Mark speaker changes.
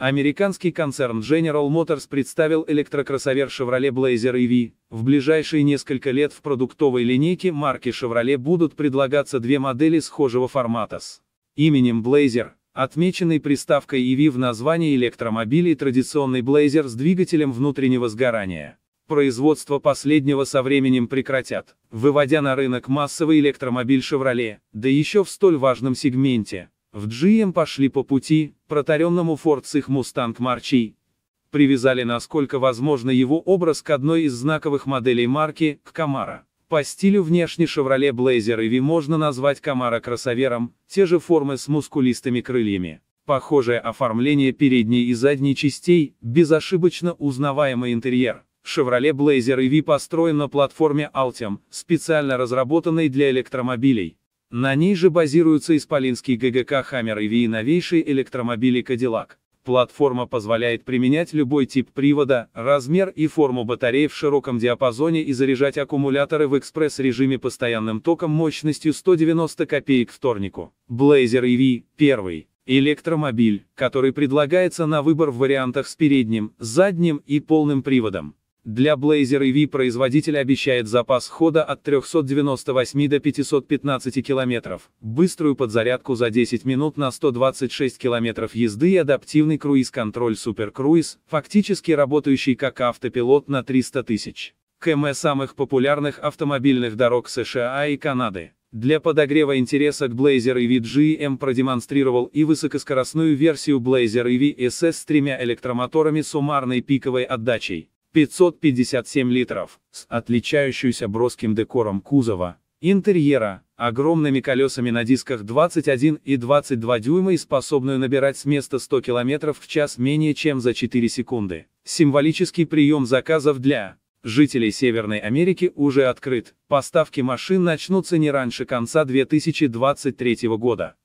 Speaker 1: Американский концерн General Motors представил электрокроссовер Chevrolet Blazer EV. В ближайшие несколько лет в продуктовой линейке марки Chevrolet будут предлагаться две модели схожего формата с именем Blazer, отмеченной приставкой EV в названии электромобилей традиционный Blazer с двигателем внутреннего сгорания. Производство последнего со временем прекратят, выводя на рынок массовый электромобиль Chevrolet, да еще в столь важном сегменте. В GM пошли по пути, протаренному Ford с их Mustang March Привязали насколько возможно его образ к одной из знаковых моделей марки, к Камара. По стилю внешне Chevrolet Blazer EV можно назвать Камара кроссовером, те же формы с мускулистыми крыльями. Похожее оформление передней и задней частей, безошибочно узнаваемый интерьер. Chevrolet Blazer EV построен на платформе Altium, специально разработанной для электромобилей. На ней же базируются исполинский ГГК Хаммер EV и новейшие электромобили Cadillac. Платформа позволяет применять любой тип привода, размер и форму батареи в широком диапазоне и заряжать аккумуляторы в экспресс-режиме постоянным током мощностью 190 копеек вторнику. Blazer EV – первый электромобиль, который предлагается на выбор в вариантах с передним, задним и полным приводом. Для Blazer EV производитель обещает запас хода от 398 до 515 км, быструю подзарядку за 10 минут на 126 км езды и адаптивный круиз-контроль Super Cruise, фактически работающий как автопилот на 300 тысяч км самых популярных автомобильных дорог США и Канады. Для подогрева интереса к Blazer EV GM продемонстрировал и высокоскоростную версию Blazer EV SS с тремя электромоторами суммарной пиковой отдачей 557 литров, с отличающимся броским декором кузова, интерьера, огромными колесами на дисках 21 и 22 дюйма и способную набирать с места 100 км в час менее чем за 4 секунды. Символический прием заказов для жителей Северной Америки уже открыт. Поставки машин начнутся не раньше конца 2023 года.